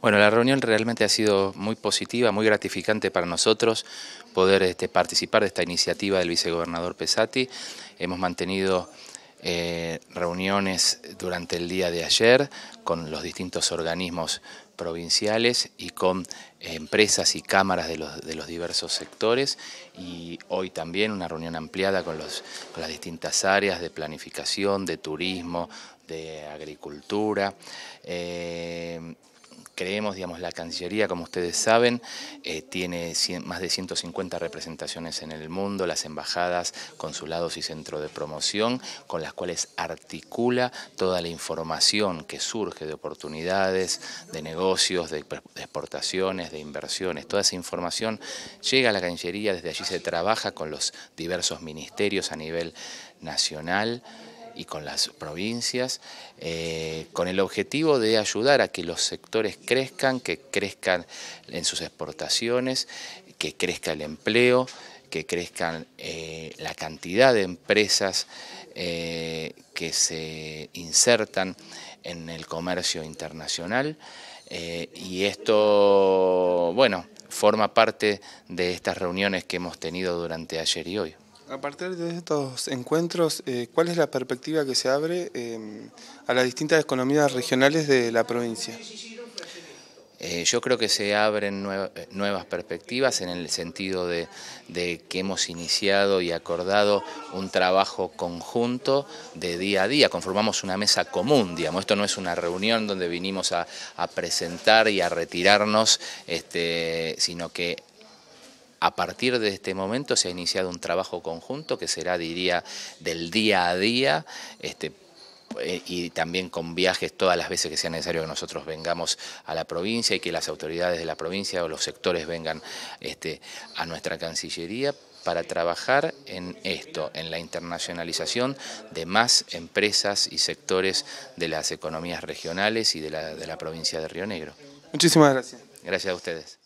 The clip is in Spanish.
Bueno, la reunión realmente ha sido muy positiva, muy gratificante para nosotros poder este, participar de esta iniciativa del vicegobernador Pesati. Hemos mantenido eh, reuniones durante el día de ayer con los distintos organismos provinciales y con eh, empresas y cámaras de los, diversos sectores y hoy también una reunión ampliada con, las distintas áreas de planificación, de turismo, de agricultura. Eh, creemos, digamos, la Cancillería, como ustedes saben, eh, tiene más de 150 representaciones en el mundo, las embajadas, consulados y centros de promoción, con las cuales articula toda la información que surge de oportunidades, de negocios, de exportaciones, de inversiones. Toda esa información llega a la Cancillería, desde allí se trabaja con los diversos ministerios a nivel nacional y con las provincias, eh, con el objetivo de ayudar a que los sectores crezcan, que crezcan en sus exportaciones, que crezca el empleo, que crezcan eh, la cantidad de empresas eh, que se insertan en el comercio internacional. y esto, bueno, forma parte de estas reuniones que hemos tenido durante ayer y hoy. A partir de estos encuentros, eh, ¿cuál es la perspectiva que se abre em, a las distintas economías regionales de la provincia? Eh, yo creo que se abren eh, nuevas perspectivas en el sentido de, que hemos iniciado y acordado un trabajo conjunto de día a día, conformamos una mesa común, digamos, esto no es una reunión donde vinimos a, presentar y a retirarnos, este, sino que a partir de este momento se ha iniciado un trabajo conjunto que será, diría, del día a día, este, eh, y también con viajes todas las veces que sea necesario que nosotros vengamos a la provincia y que las autoridades de la provincia o los sectores vengan este, a nuestra Cancillería para trabajar en esto, en la internacionalización de más empresas y sectores de las economías regionales y de la, de la provincia de Río Negro. Muchísimas gracias. Gracias a ustedes.